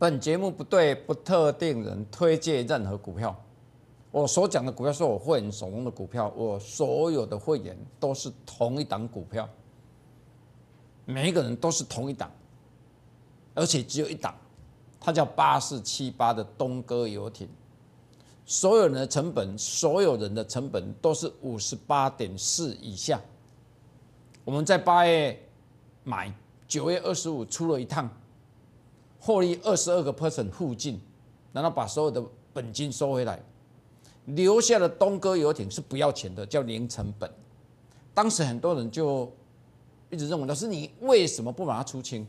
本节目不对不特定人推荐任何股票。我所讲的股票是我会员手中的股票，我所有的会员都是同一档股票，每一个人都是同一档，而且只有一档，它叫八四七八的东哥游艇。所有人的成本，所有人的成本都是五十八点四以下。我们在八月买，九月二十五出了一趟。获利二十二个 percent 附近，然后把所有的本金收回来，留下的东哥游艇是不要钱的，叫零成本。当时很多人就一直认为，老师你为什么不把它出清？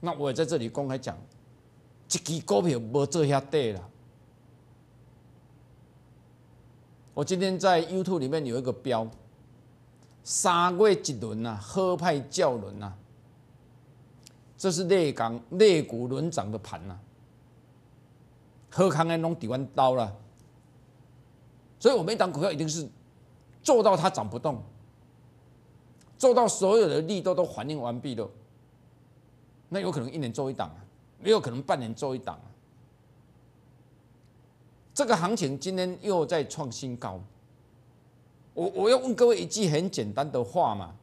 那我也在这里公开讲，这支股票没做下跌了。我今天在 YouTube 里面有一个标，三月一轮啊，喝派叫轮啊。这是内港内股轮涨的盘呐，喝康安拢抵完刀了，所以我每档股票一定是做到它涨不动，做到所有的力都都反应完毕了，那有可能一年做一档啊，有可能半年做一档啊。这个行情今天又在创新高，我我要问各位一句很简单的话嘛，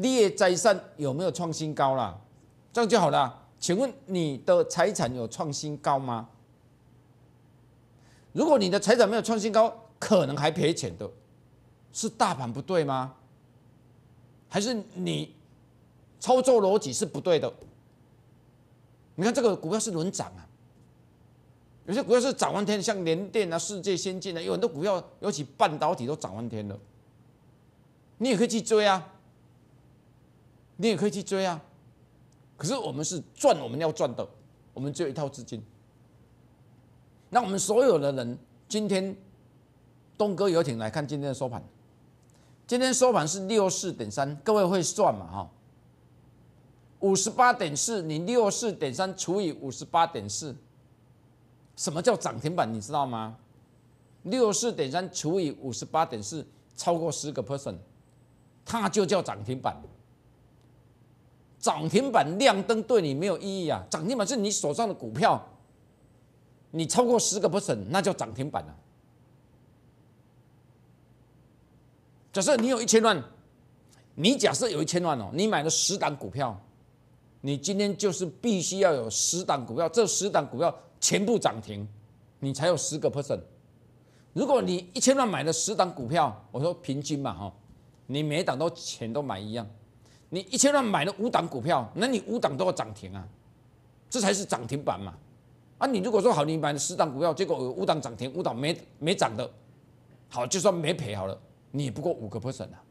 的灾善有没有创新高啦？这样就好了。请问你的财产有创新高吗？如果你的财产没有创新高，可能还赔钱的。是大盘不对吗？还是你操作逻辑是不对的？你看这个股票是轮涨啊，有些股票是涨完天，像联电啊、世界先进啊，有很多股票，尤其半导体都涨完天了。你也可以去追啊，你也可以去追啊。可是我们是赚，我们要赚的，我们只有一套资金。那我们所有的人，今天东哥游艇来看今天的收盘，今天收盘是六四点三，各位会算嘛？哈，五十八点四，你六四点三除以五十八点四，什么叫涨停板？你知道吗？六四点三除以五十八点四超过十个 percent，它就叫涨停板。涨停板亮灯对你没有意义啊！涨停板是你手上的股票，你超过十个 percent，那叫涨停板啊。假设你有一千万，你假设有一千万哦，你买了十档股票，你今天就是必须要有十档股票，这十档股票全部涨停，你才有十个 percent。如果你一千万买了十档股票，我说平均嘛哈，你每档都钱都买一样。你一千万买了五档股票，那你五档都要涨停啊，这才是涨停板嘛。啊，你如果说好，你买了十档股票，结果五档涨停，五档没没涨的，好就算没赔好了，你不过五个 percent 了。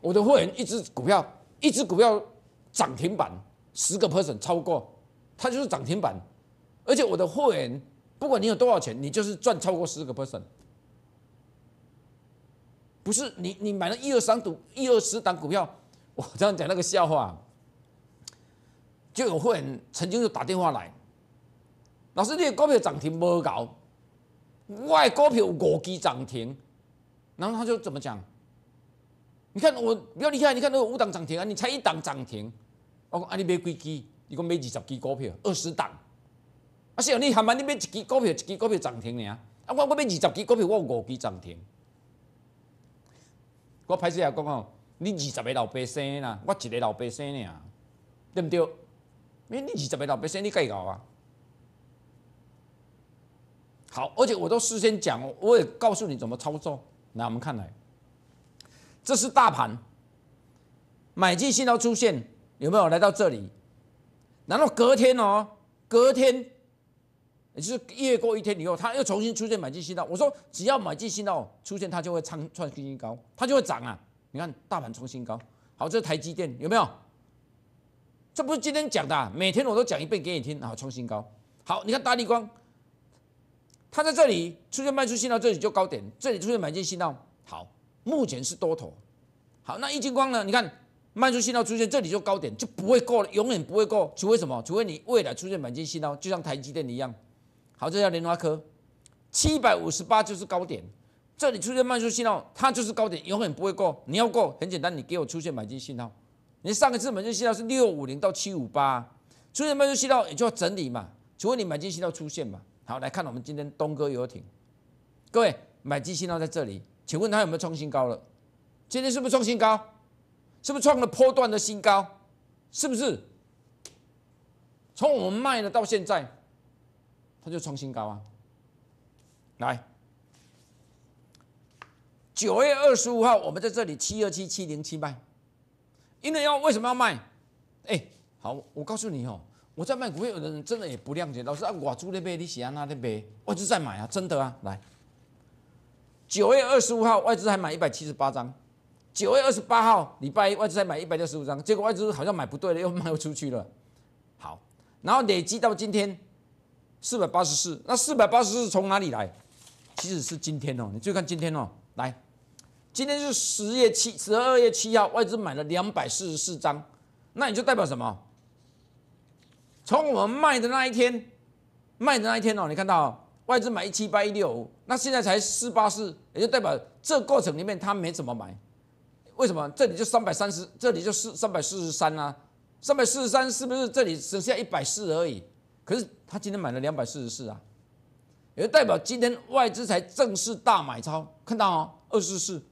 我的会员一只股票，一只股票涨停板十个 percent 超过，它就是涨停板，而且我的会员不管你有多少钱，你就是赚超过十个 percent。不是你，你买了一二三股，一二十档股票，我这样讲那个笑话，就有会员曾经就打电话来，老师，你的股票涨停没搞，我股票五级涨停，然后他就怎么讲？你看我不要你害，你看那个五档涨停啊，你才一档涨停，我讲啊，你买几级？你讲买二十级股票，二十档，啊是啊，你慢慢你买一级股票，一级股票涨停呀，啊我我买二十级股票，我有五级涨停。我拍死也讲哦，你二十个老百姓啦，我一个老百姓呀，对唔对？你你二十个老百姓，你计较啊？好，而且我都事先讲，我也告诉你怎么操作。来，我们看，来，这是大盘买进信号出现，有没有来到这里？然后隔天哦，隔天。就是越过一天以后，它又重新出现买进信号。我说只要买进信号出现，它就会创创新高，它就会涨啊！你看大盘创新高，好，这是台积电有没有？这不是今天讲的，每天我都讲一遍给你听啊！创新高，好，你看大力光，它在这里出现卖出信号，这里就高点，这里出现买进信号，好，目前是多头。好，那易经光呢？你看卖出信号出现，这里就高点，就不会过，永远不会过，除非什么？除非你未来出现买进信号，就像台积电一样。好，这叫莲花科，七百五十八就是高点。这里出现卖出信号，它就是高点，永远不会过。你要过，很简单，你给我出现买进信号。你上一次买进信号是六五零到七五八，出现卖出信号也就要整理嘛？请问你买进信号出现嘛？好，来看我们今天东哥游艇，各位买进信号在这里，请问它有没有创新高了？今天是不是创新高？是不是创了波段的新高？是不是？从我们卖了到现在。它就创新高啊！来，九月二十五号，我们在这里七二七七零七卖，因为要为什么要卖？哎，好，我告诉你哦，我在卖股票的人真的也不谅解。老师，我住那边，你喜欢那里买？外资在买啊，真的啊！来，九月二十五号，外资还买一百七十八张；九月二十八号，礼拜一，外资还买一百六十五张。结果外资好像买不对了，又卖不出去了。好，然后累积到今天。四百八十四，那四百八十四从哪里来？其实是今天哦，你就看今天哦，来，今天是十月七、十二月七号，外资买了两百四十四张，那你就代表什么？从我们卖的那一天，卖的那一天哦，你看到外资买一七八一六五，那现在才四八四，也就代表这过程里面他没怎么买，为什么？这里就三百三十，这里就四三百四十三啊，三百四十三是不是这里只剩下一百四而已？可是他今天买了两百四十四啊，也代表今天外资才正式大买超，看到哦，二四四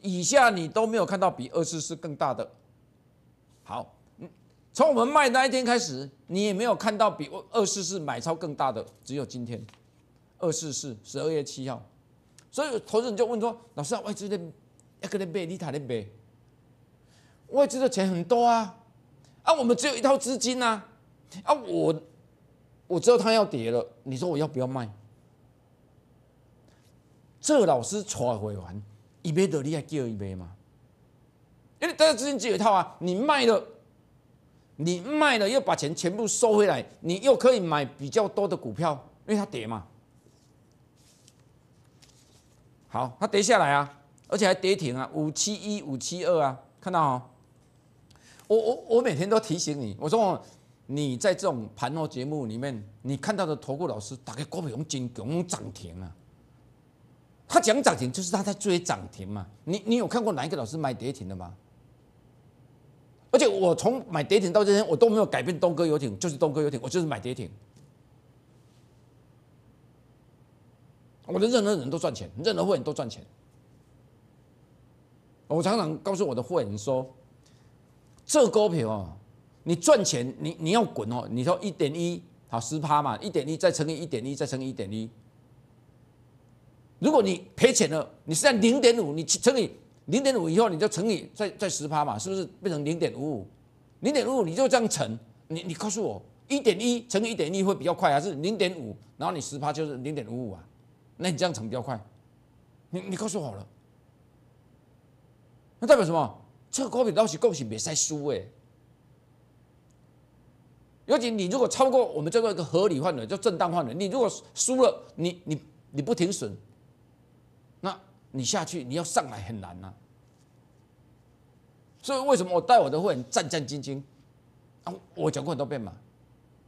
以下你都没有看到比二四四更大的。好，从我们卖那一天开始，你也没有看到比二四四买超更大的，只有今天二四四十二月七号。所以投资人就问说：“老师，啊，外资的一个人买，你他的买？外资的钱很多啊，啊，我们只有一套资金呐，啊，我。”我知道它要跌了，你说我要不要卖？这老师传回完一杯的你还叫一杯嘛，因为大家资金只有套啊。你卖了，你卖了又把钱全部收回来，你又可以买比较多的股票，因为它跌嘛。好，它跌下来啊，而且还跌停啊，五七一、五七二啊，看到哦。我我我每天都提醒你，我说我。你在这种盘后节目里面，你看到的投哥老师打开郭培荣金总涨停啊，他讲涨停就是他在追涨停嘛。你你有看过哪一个老师买跌停的吗？而且我从买跌停到今天，我都没有改变东哥游艇，就是东哥游艇，我就是买跌停。我的任何人都赚钱，任何货人都赚钱。我常常告诉我的会员说，这股票啊。你赚钱，你你要滚哦。你说一点一好十趴嘛，一点一再乘以一点一，再乘以一点一。如果你赔钱了，你是在零点五，你乘以零点五以后，你就乘以再再十趴嘛，是不是变成零点五五？零点五五你就这样乘，你你告诉我，一点一乘以一点一会比较快，还是零点五，然后你十趴就是零点五五啊？那你这样乘比较快，你你告诉我了，那代表什么？这股票高实恭喜未使输诶。尤其你如果超过我们这个一个合理范围，叫正当范围，你如果输了，你你你不停损，那你下去你要上来很难呐。所以为什么我带我的会员战战兢兢？啊，我讲过很多遍嘛。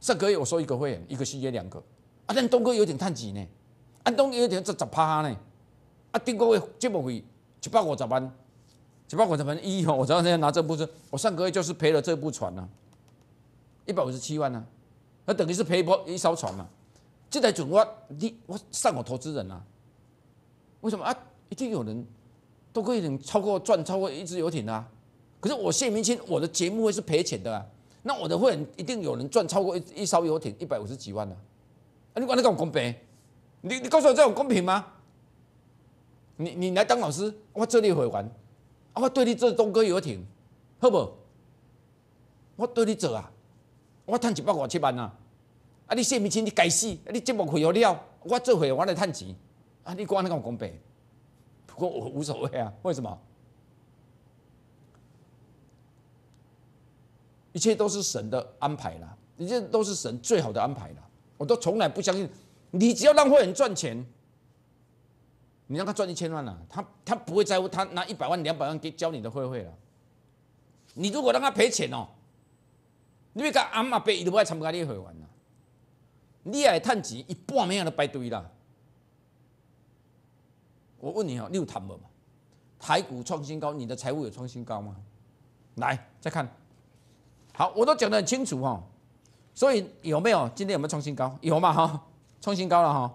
上个月我收一个会员，一个新约两个。啊，但东哥有点叹气呢，啊东哥有点在砸趴呢。啊，丁哥会这么贵，七八五十万，七八五十万，一吼，我昨天拿这部车，我上个月就是赔了这部船呐。一百五十七万呢，那等于是赔破一艘船嘛。这台准我你我上我投资人啊？为什么啊？一定有人，都可以能超过赚超过一只游艇啊。可是我谢明，清我的节目会是赔钱的啊。那我的会一定有人赚超过一一艘游艇一百五十几万呢。你管得这公平？你你告诉我这样公平吗？你你来当老师，我这里会玩我对你做东哥游艇，好不？我对你做啊。我赚一百五七万啦，啊！你说明清你该死，你这么毁了了，我做会我来赚钱，啊！你管安尼公平？不过我无所谓啊，为什么？一切都是神的安排啦，一切都是神最好的安排啦。我都从来不相信，你只要让会员赚钱，你让他赚一千万了，他他不会在乎他拿一百万两百万给交你的会费了。你如果让他赔钱哦。你为个阿妈伊都不爱参加你会员呐？你也探钱一半命都排队啦。我问你你有他们台股创新高，你的财务有创新高吗？来，再看好，我都讲的很清楚哈。所以有没有今天有没有创新高？有嘛哈，创新高了哈。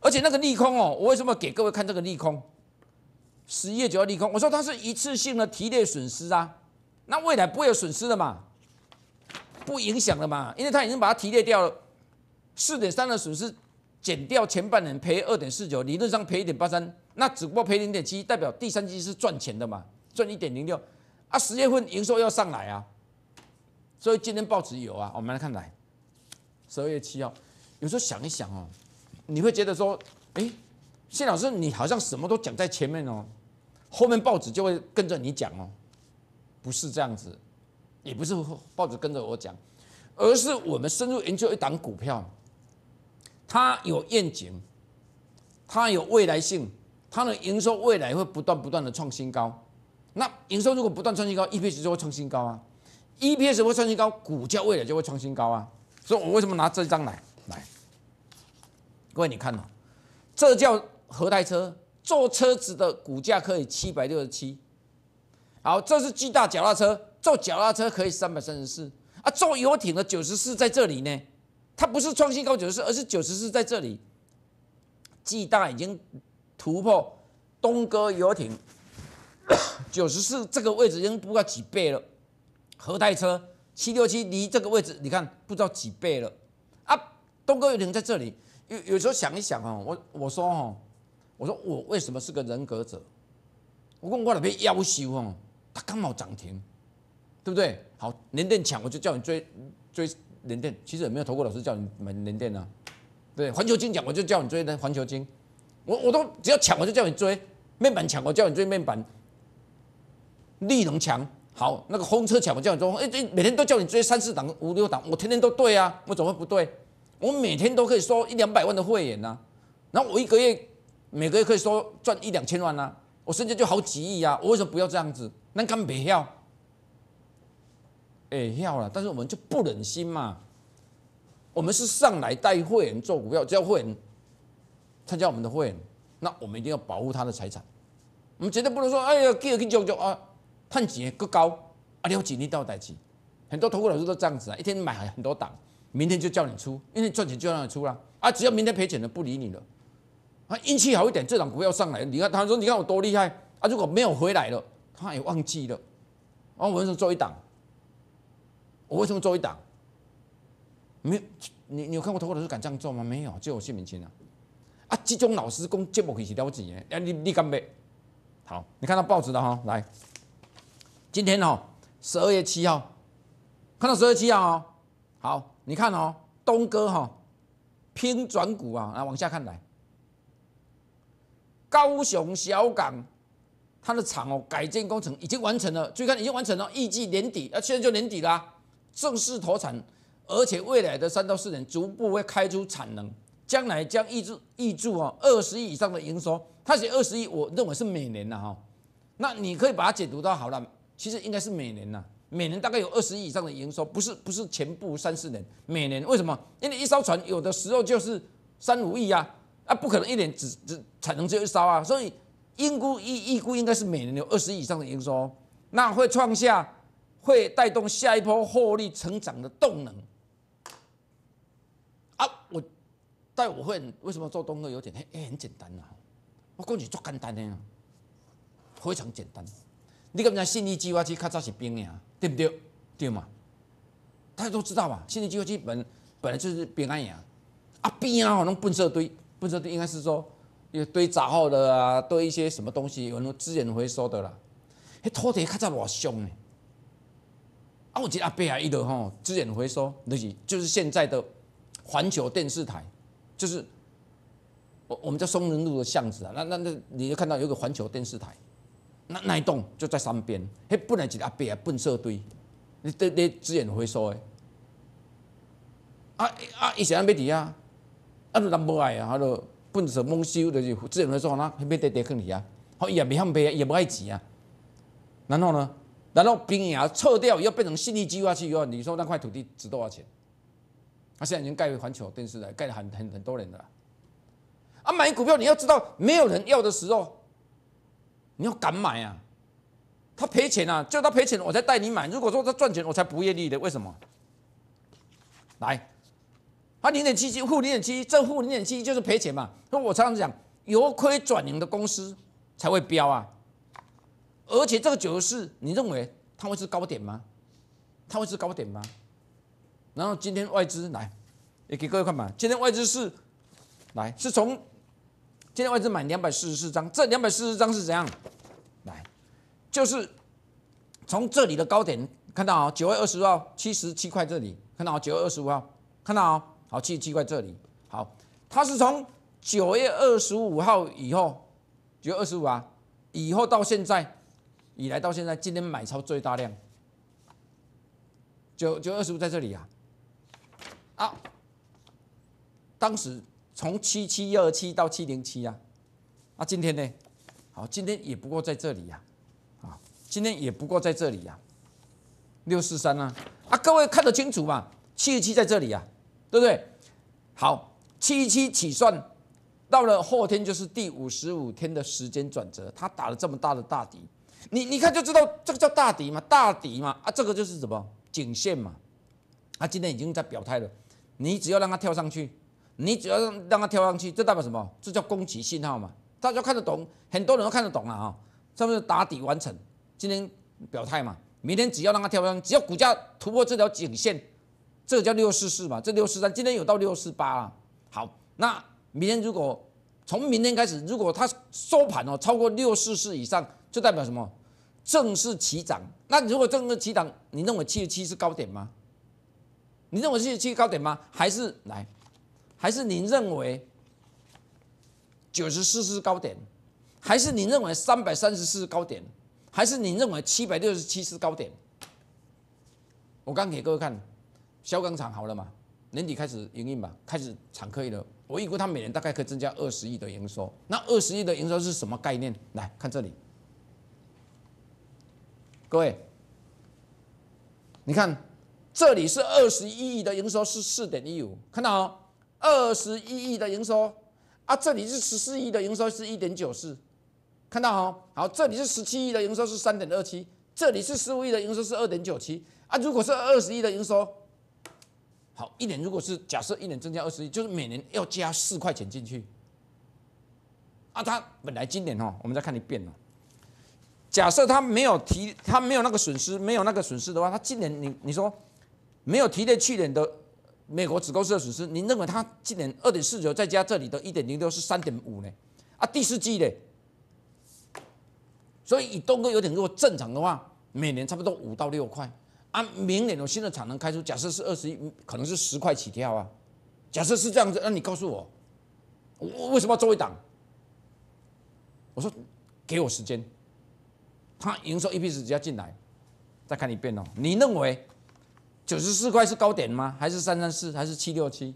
而且那个利空哦，我为什么给各位看这个利空？十一月就要利空，我说它是一次性的提列损失啊，那未来不会有损失的嘛。不影响了嘛，因为它已经把它提炼掉了，四点三的损失减掉前半年赔二点四九，理论上赔一点八三，那只不过赔零点七，代表第三季是赚钱的嘛，赚一点零六，啊，十月份营收要上来啊，所以今天报纸有啊，我们来看来十二月七号，有时候想一想哦，你会觉得说，哎，谢老师你好像什么都讲在前面哦，后面报纸就会跟着你讲哦，不是这样子。也不是报纸跟着我讲，而是我们深入研究一档股票，它有愿景，它有未来性，它的营收未来会不断不断的创新高。那营收如果不断创新高，EPS 就会创新高啊，EPS 会创新高，股价未来就会创新高啊。所以我为什么拿这张来？来，各位你看哦，这叫合台车，坐车子的股价可以七百六十七。好，这是巨大脚踏车。坐脚踏车可以三百三十四啊，坐游艇的九十四在这里呢，它不是创新高九十四，而是九十四在这里。G 大已经突破东哥游艇九十四这个位置，已经不知道几倍了。何代车七六七离这个位置，你看不知道几倍了啊！东哥游艇在这里，有有时候想一想哦，我我说哦，我说我为什么是个人格者？我问我那边要求哦，他刚好涨停。对不对？好，联电抢我就叫你追追联电，其实也没有投过？老师叫你买联电啊？对，环球金抢我就叫你追的环球金，我我都只要抢我就叫你追面板抢我叫你追面板，力能强好那个风车抢我叫你做，哎，每天都叫你追三四档五六档，我天天都对啊，我怎么会不对？我每天都可以收一两百万的会员呢，然后我一个月每个月可以收赚一两千万呢，我甚至就好几亿啊，我为什么不要这样子？那干嘛不要？哎，要了，但是我们就不忍心嘛。我们是上来带会员做股票，要会员参加我们的会，员，那我们一定要保护他的财产。我们绝对不能说，哎呀，给个斤九九啊，探几耶个高啊，你要你到倒贷很多投顾老师都这样子啊，一天买很多档，明天就叫你出，因为赚钱就让你出啦。啊，只要明天赔钱了，不理你了。啊，运气好一点，这档股票上来，你看，他说你看我多厉害啊。如果没有回来了，他也忘记了。啊，我们说做一档？我为什么做一档？没你你有看过投的老师敢这样做吗？没有，只有谢明清啊！啊，这种老师公这么可以了解耶？啊，你你干杯！好，你看到报纸的哈？来，今天哦，十二月七号，看到十二月七号哦。好，你看哦，东哥哈偏转股啊，来往下看，来高雄小港，它的厂哦改建工程已经完成了，最看已经完成了，预计年底啊，现在就年底啦。正式投产，而且未来的三到四年逐步会开出产能，将来将预注预注啊二十亿以上的营收。他写二十亿，我认为是每年呐哈。那你可以把它解读到好了，其实应该是每年呐，每年大概有二十亿以上的营收，不是不是全部三四年，每年为什么？因为一艘船有的时候就是三五亿啊，啊不可能一年只只产能只有一艘啊，所以预估预预估应该是每年有二十亿以上的营收，那会创下。会带动下一波获利成长的动能啊！我但我会为什么做东哥有点很很简单呐？我讲你做简单的、呢，非常简单。你敢讲像信义计划区较早是兵呀，对不对？对嘛？大家都知道嘛，信义计划区本本来就是兵岸呀，啊兵啊，哦，那垃圾堆、笨圾堆应该是说有堆杂货的啊，堆一些什么东西，有那资源回收的啦。哎，拖地较早偌凶呢？我记阿贝啊，伊的吼资源回收，就是现在的环球电视台，就是我我们叫松仁路的巷子啊，那那那你就看到有个环球电视台，那那一栋就在山边，嘿，本来是阿伯啊，粪色堆，你得得资源回收的，啊啊，以前还没地啊，啊都人无爱啊，他都粪色猛烧，就是资源回收，哪，还没得得空地啊，好，也未向卖，啊，也无爱钱啊，然后呢？然后兵营撤掉，又变成新力计划去以后，你说那块土地值多少钱？他现在已经盖环球电视了，盖了很很很多年了。啊，买股票你要知道，没有人要的时候，你要敢买啊。他赔钱啊，就他赔钱，我才带你买。如果说他赚钱，我才不愿意的。为什么？来，他零点七七负零点七，正负零点七就是赔钱嘛。那我常常讲，由亏转盈的公司才会标啊。而且这个九十四，你认为它会是高点吗？它会是高点吗？然后今天外资来，也给各位看嘛。今天外资是来是从今天外资买两百四十四张，这两百四十张是怎样？来，就是从这里的高点看到啊，九月二十号七十七块这里看到啊，九月二十五号看到啊，好七十七块这里好，它是从九月二十五号以后，九月二十五啊，以后到现在。以来到现在，今天买超最大量，九九二十五在这里啊，啊，当时从七七二七到七零七啊，那今天呢？好，今天也不过在这里呀，啊，今天也不过在这里呀，六四三啊，啊，各位看得清楚吧？七十七在这里啊，对不对？好，七七起算，到了后天就是第五十五天的时间转折，他打了这么大的大底。你你看就知道，这个叫大底嘛，大底嘛啊，这个就是什么颈线嘛，啊，今天已经在表态了，你只要让它跳上去，你只要让让它跳上去，这代表什么？这叫攻击信号嘛，大家看得懂，很多人都看得懂了啊，是不是打底完成？今天表态嘛，明天只要让它跳上，只要股价突破这条颈线，这叫六四四嘛，这六四三今天有到六四八啊，好，那明天如果从明天开始，如果它收盘哦超过六四四以上。这代表什么？正式起涨。那如果正式起涨，你认为七十七是高点吗？你认为七十七高点吗？还是来？还是您认为九十四是高点？还是您认为三百三十四高点？还是您认为七百六十七是高点？我刚给各位看，小钢厂好了嘛？年底开始营运吧，开始产可以了。我预估它每年大概可以增加二十亿的营收。那二十亿的营收是什么概念？来看这里。各位，你看，这里是二十一亿的营收是四点一五，看到哦。二十一亿的营收啊，这里是十四亿的营收是一点九四，看到哦。好，这里是十七亿的营收是三点二七，这里是十五亿的营收是二点九七啊。如果是二十亿的营收，好，一年如果是假设一年增加二十亿，就是每年要加四块钱进去啊。它本来今年哦，我们再看一遍哦。假设他没有提，他没有那个损失，没有那个损失的话，他今年你你说没有提的去年的美国子公司的损失，你认为他今年二点四九再加这里的一点零六是三点五呢？啊，第四季嘞，所以以东哥有点如果正常的话每年差不多五到六块啊。明年有新的产能开出，假设是二十一，可能是十块起跳啊。假设是这样子，那你告诉我，我为什么要周一档？我说给我时间。它营收 EPS 只要进来，再看一遍哦。你认为九十四块是高点吗？还是三三四？还是七六七？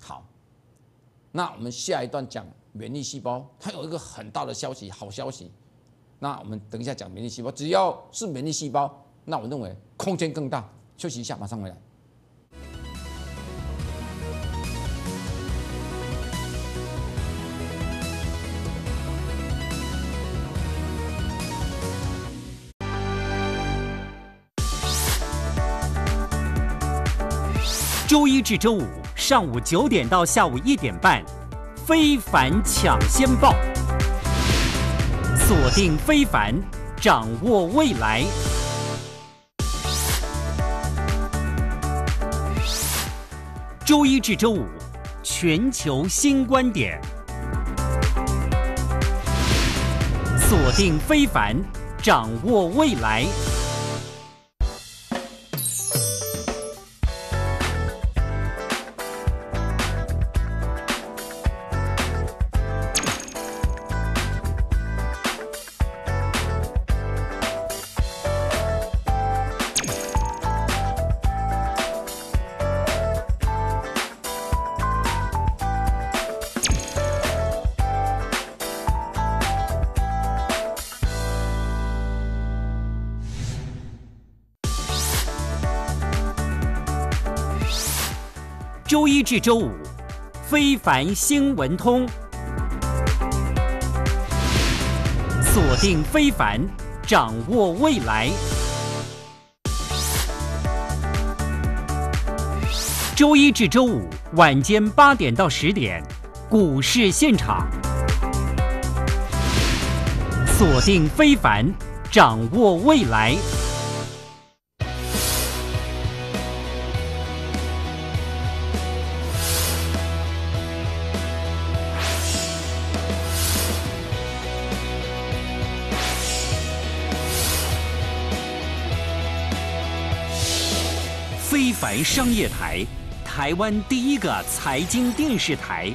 好，那我们下一段讲免疫细胞，它有一个很大的消息，好消息。那我们等一下讲免疫细胞，只要是免疫细胞，那我认为空间更大。休息一下，马上回来。周一至周五上午九点到下午一点半，《非凡抢先报》，锁定非凡，掌握未来。周一至周五，全球新观点，锁定非凡，掌握未来。周一至周五，《非凡新闻通》锁定非凡，掌握未来。周一至周五晚间八点到十点，股市现场锁定非凡，掌握未来。非凡商业台，台湾第一个财经电视台，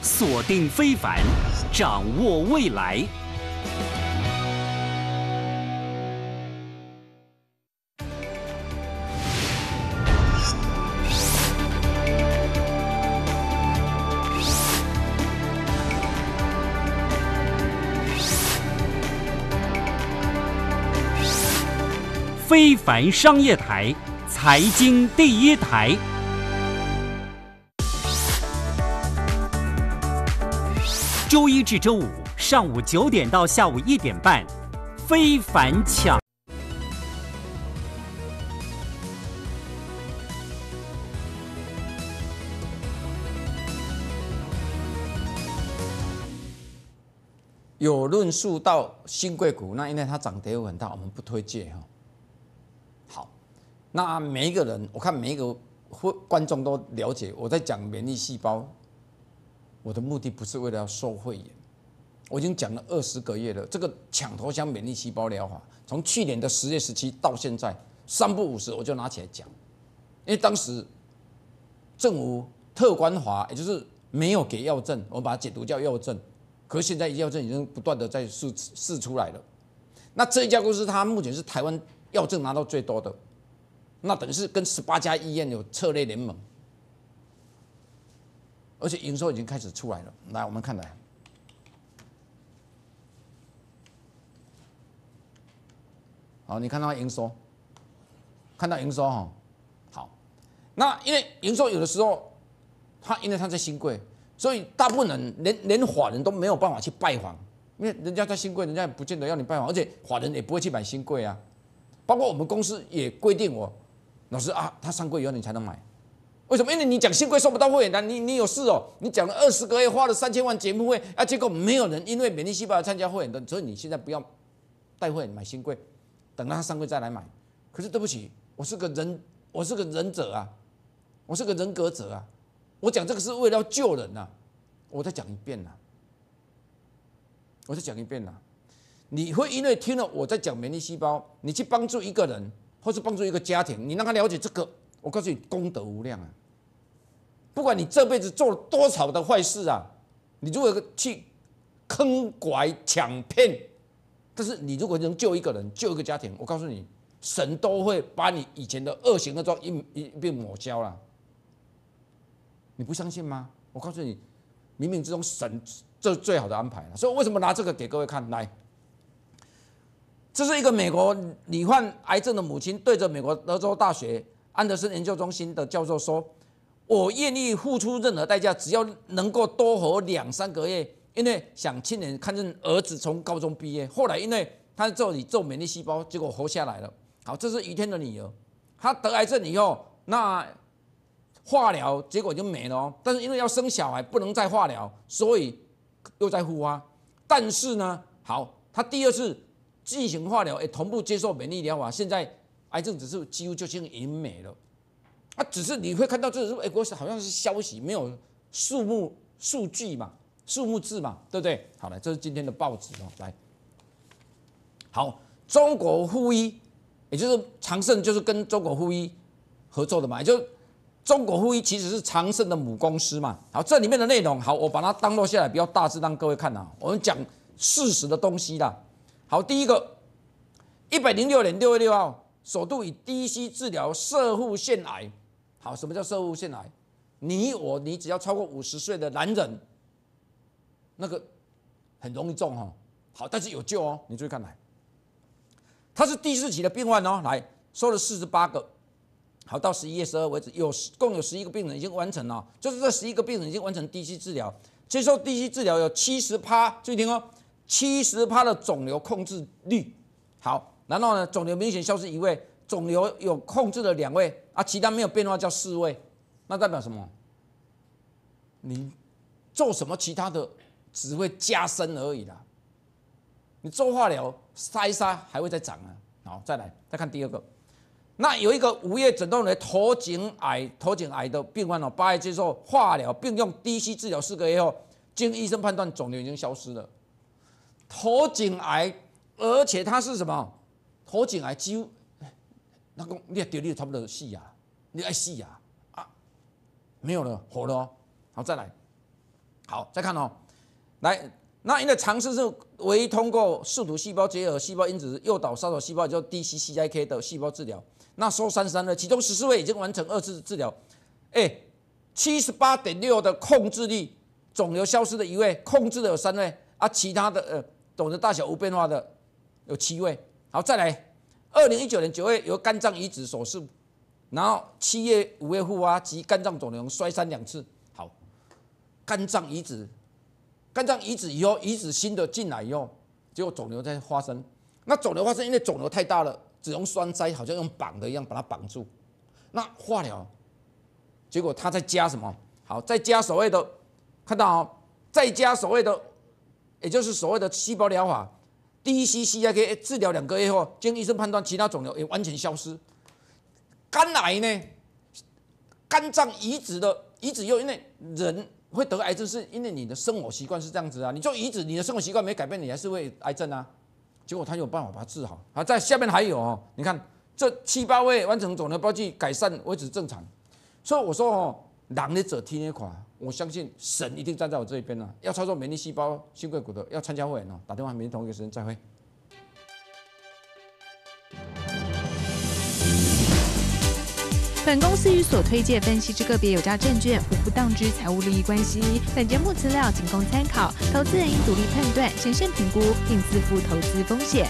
锁定非凡，掌握未来。非凡商业台。财经第一台，周一至周五上午九点到下午一点半，非凡抢。有论述到新贵股，那因为它涨得有很大，我们不推荐哈。那每一个人，我看每一个会观众都了解。我在讲免疫细胞，我的目的不是为了要收会员。我已经讲了二十个月了，这个抢头香免疫细胞疗法，从去年的十月十七到现在三不五十，我就拿起来讲。因为当时政府特官华，也就是没有给药证，我们把它解读叫药证。可现在药证已经不断的在试试出来了。那这一家公司，它目前是台湾药证拿到最多的。那等于是跟十八家医院有策略联盟，而且营收已经开始出来了。来，我们看来，好，你看到营收，看到营收哈，好。那因为营收有的时候，他因为他在新贵，所以大部分人连连法人都没有办法去拜访，因为人家在新贵，人家也不见得要你拜访，而且法人也不会去买新贵啊。包括我们公司也规定我。老师啊，他上柜以后你才能买，为什么？因为你讲新贵收不到会员单，你你有事哦，你讲了二十个月，花了三千万节目费，啊，结果没有人因为免疫细胞参加会单，所以你现在不要带会买新贵，等到他上柜再来买。可是对不起，我是个人，我是个忍者啊，我是个人格者啊，我讲这个是为了救人啊，我再讲一遍呐，我再讲一遍呐，你会因为听了我在讲免疫细胞，你去帮助一个人。或是帮助一个家庭，你让他了解这个，我告诉你，功德无量啊！不管你这辈子做了多少的坏事啊，你如果去坑拐抢骗，但是你如果能救一个人，救一个家庭，我告诉你，神都会把你以前的恶行那种一一并抹消了。你不相信吗？我告诉你，冥冥之中神这最好的安排了。所以为什么拿这个给各位看？来。这是一个美国罹患癌症的母亲，对着美国德州大学安德森研究中心的教授说：“我愿意付出任何代价，只要能够多活两三个月，因为想亲眼看见儿子从高中毕业。后来，因为在这里做免疫细胞，结果活下来了。好，这是于天的女儿，她得癌症以后，那化疗结果就没了。但是因为要生小孩，不能再化疗，所以又在复发。但是呢，好，她第二次。”进行化疗，哎，同步接受免疫疗法，现在癌症指数几乎已近零美了。啊，只是你会看到这是哎，国过好像是消息，没有数目数据嘛，数目字嘛，对不对？好了，这是今天的报纸哦，来。好，中国护医，也就是长盛，就是跟中国护医合作的嘛，也就中国护医其实是长盛的母公司嘛。好，这里面的内容，好，我把它当落下来，比较大致让各位看啊，我们讲事实的东西啦。好，第一个，一百零六年六月六号，首度以低息治疗射护腺癌。好，什么叫射护腺癌？你我你只要超过五十岁的男人，那个很容易中哈。好，但是有救哦，你注意看来，他是第四期的病患哦，来收了四十八个。好，到十一月十二为止，有共有十一个病人已经完成了，就是这十一个病人已经完成低息治疗，接受低息治疗有七十趴，注意听哦。七十趴的肿瘤控制率，好，然后呢，肿瘤明显消失一位，肿瘤有控制的两位，啊，其他没有变化叫四位，那代表什么？你做什么其他的只会加深而已啦。你做化疗、塞杀还会再长啊。好，再来再看第二个，那有一个无液诊断为头颈癌，头颈癌的病患哦，八月接受化疗并用低息治疗四个月后，经医生判断肿瘤已经消失了。头颈癌，而且它是什么？头颈癌几乎，那个你也掉，你差不多死啊，你爱死啊啊，没有了，火了哦。好，再来，好，再看哦。来，那因为尝试是唯一通过树突细胞结合细胞因子诱导杀手细胞叫 DC-CIK 的细胞治疗。那收三十三了，其中十四位已经完成二次治疗，哎，七十八点六的控制率，肿瘤消失的一位，控制的有三位啊，其他的呃。总的大小无变化的有七位，好，再来，二零一九年九月有肝脏移植手术，然后七月五月复发及肝脏肿瘤摔三两次，好，肝脏移植，肝脏移植以后移植新的进来以后，结果肿瘤在发生，那肿瘤发生因为肿瘤太大了，只用栓塞，好像用绑的一样把它绑住，那化疗，结果他在加什么？好，在加所谓的，看到哦，在加所谓的。也就是所谓的细胞疗法，DCC 啊，可以治疗两个月后，经医生判断，其他肿瘤也完全消失。肝癌呢，肝脏移植的移植又因为人会得癌症，是因为你的生活习惯是这样子啊，你做移植，你的生活习惯没改变，你还是会癌症啊。结果他有办法把它治好好，在下面还有哦，你看这七八位完成肿瘤包记改善，为持正常。所以我说哦，人的者天一垮。我相信神一定站在我这一边了。要操作美丽细胞新贵股的，要参加会议呢，打电话明天同一个时间再会。本公司与所推介分析之个别有价证券无不当之财务利益关系。本节目资料仅供参考，投资人应独立判断、审慎评估，并自负投资风险。